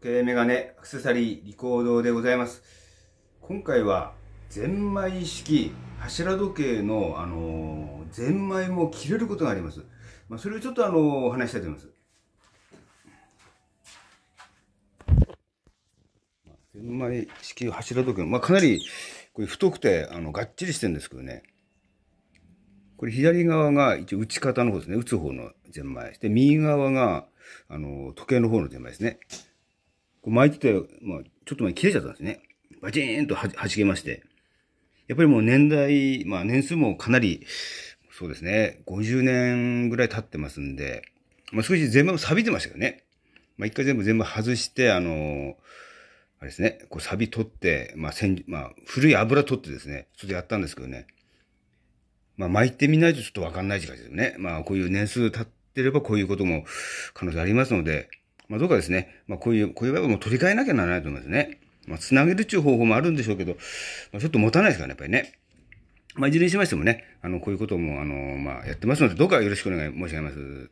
時計、メガネ、アクセサリー、リコードでございます。今回は、ゼンマイ式柱時計の、あのー、ゼンマイも切れることがあります。まあ、それをちょっとあのお話したいと思います。ゼンマイ式柱時計、まあ、かなりこれ太くて、あの、がっちりしてるんですけどね。これ左側が一応打ち方の方ですね。打つ方のゼンマイ。で、右側が、あの、時計の方のゼンマイですね。こう巻いてて、まあ、ちょっと前切れちゃったんですね。バチーンとはじけまして。やっぱりもう年代、まあ年数もかなり、そうですね、50年ぐらい経ってますんで、まあ少し全部錆びてましたけどね。まあ一回全部全部外して、あのあれですね、こう錆び取って、まあ先、まあ古い油取ってですね、ちょっとやったんですけどね。まあ巻いてみないとちょっとわかんない時間ですよね。まあこういう年数経ってればこういうことも可能性ありますので、まあ、どうかですね、まあ、こういう、こういう場合はもう取り替えなきゃならないと思いますね。まあ、つなげるっていう方法もあるんでしょうけど、まあ、ちょっと持たないですからね、やっぱりね。まあ、いずれにしましてもね、あの、こういうことも、あの、まあ、やってますので、どうかよろしくお願い申し上げます。